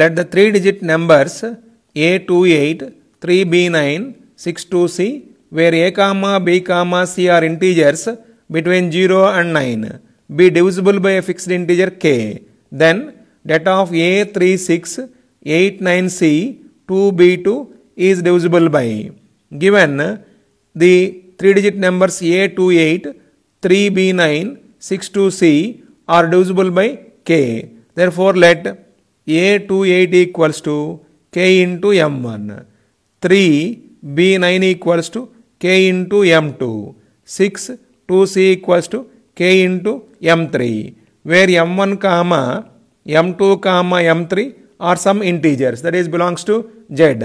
let the three digit numbers A28, 3B9, 62C where A comma, B comma, C are integers between 0 and 9 be divisible by a fixed integer K. Then data of A36, 89C, 2B2 is divisible by given the three digit numbers A28, 3B9, 62C are divisible by K. Therefore, let a 2 8 equals to K into M1. 3. B9 equals to K into M2. 6. 2C equals to K into M3. Where M1 comma M2 comma M3 are some integers that is belongs to Z.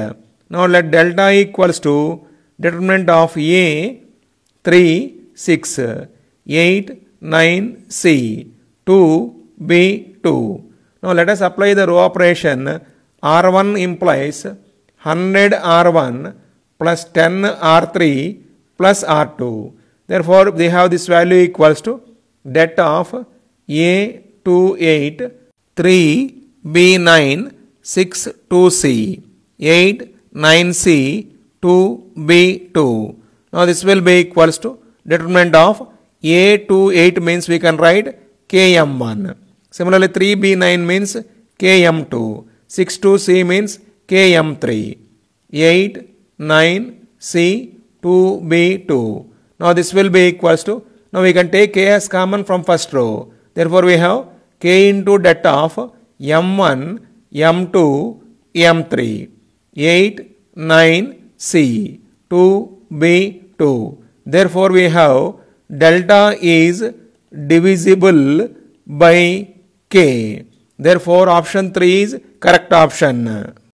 Now let delta equals to determinant of A 3, 6, 8, 9, C, 2, B, 2. Now let us apply the row operation. R1 implies 100 R1 plus 10 R3 plus R2. Therefore, they have this value equals to that of A28 3 B9 6 2C 8 9C 2B2. Now this will be equals to determinant of A28 means we can write KM1. Similarly, 3B9 means Km2, 6-2C means Km3, 8, 9, C, 2B2. Now this will be equals to, now we can take K as common from first row. Therefore we have K into delta of M1, M2, M3, 8, 9, C, 2B2. Therefore we have delta is divisible by K. Therefore, option 3 is correct option.